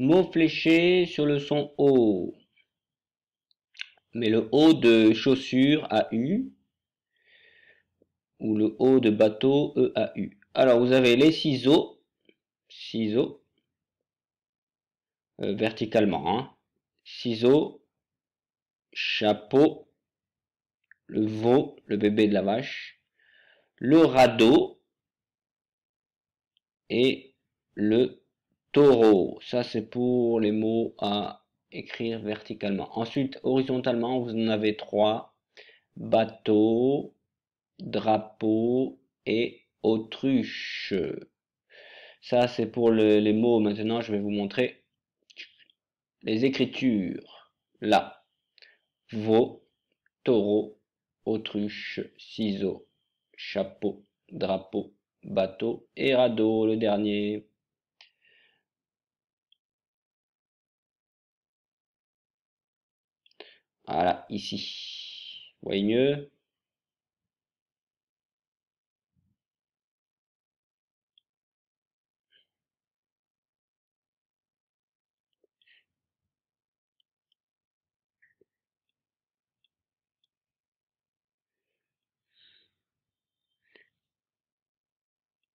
Mot fléché sur le son O. Mais le haut de chaussure a U. Ou le haut de bateau E a U. Alors vous avez les ciseaux. Ciseaux. Euh, verticalement. Hein. Ciseaux. Chapeau. Le veau. Le bébé de la vache. Le radeau. Et le taureau. Ça, c'est pour les mots à écrire verticalement. Ensuite, horizontalement, vous en avez trois. Bateau, drapeau et autruche. Ça, c'est pour les mots. Maintenant, je vais vous montrer les écritures. Là. Veau, taureau, autruche, ciseaux, chapeau, drapeau, bateau et radeau, le dernier. Voilà, ici. Vous voyez mieux